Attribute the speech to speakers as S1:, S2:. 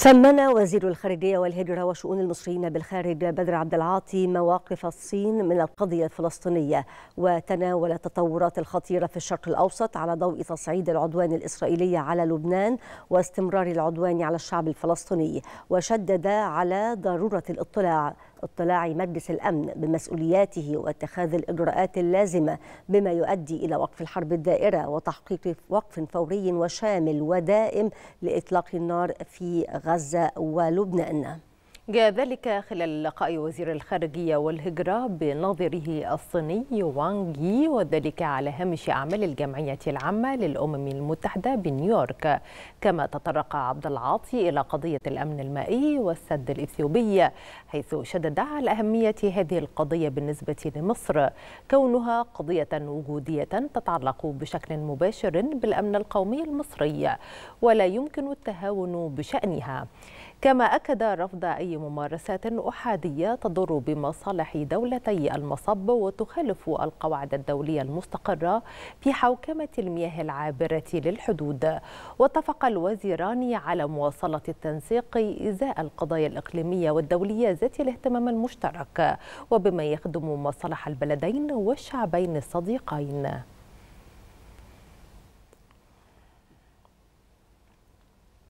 S1: ثمن وزير الخارجية والهجرة وشؤون المصريين بالخارج بدر عبد العاطي مواقف الصين من القضية الفلسطينية وتناول التطورات الخطيرة في الشرق الأوسط على ضوء تصعيد العدوان الإسرائيلي على لبنان واستمرار العدوان على الشعب الفلسطيني وشدد على ضرورة الاطلاع اطلاع مجلس الأمن بمسؤولياته واتخاذ الإجراءات اللازمة بما يؤدي إلى وقف الحرب الدائرة وتحقيق وقف فوري وشامل ودائم لإطلاق النار في غزة ولبنان
S2: جاء ذلك خلال لقاء وزير الخارجية والهجرة بناظره الصيني وانغ يي وذلك على هامش أعمال الجمعية العامة للأمم المتحدة بنيويورك كما تطرق عبد العاطي إلى قضية الأمن المائي والسد الإثيوبي حيث شدد على أهمية هذه القضية بالنسبة لمصر كونها قضية وجودية تتعلق بشكل مباشر بالأمن القومي المصري ولا يمكن التهاون بشأنها كما أكد رفض أي ممارسات أحادية تضر بمصالح دولتي المصب وتخالف القواعد الدولية المستقرة في حوكمة المياه العابرة للحدود واتفق الوزيران على مواصلة التنسيق إزاء القضايا الإقليمية والدولية ذات الاهتمام المشترك وبما يخدم مصالح البلدين والشعبين الصديقين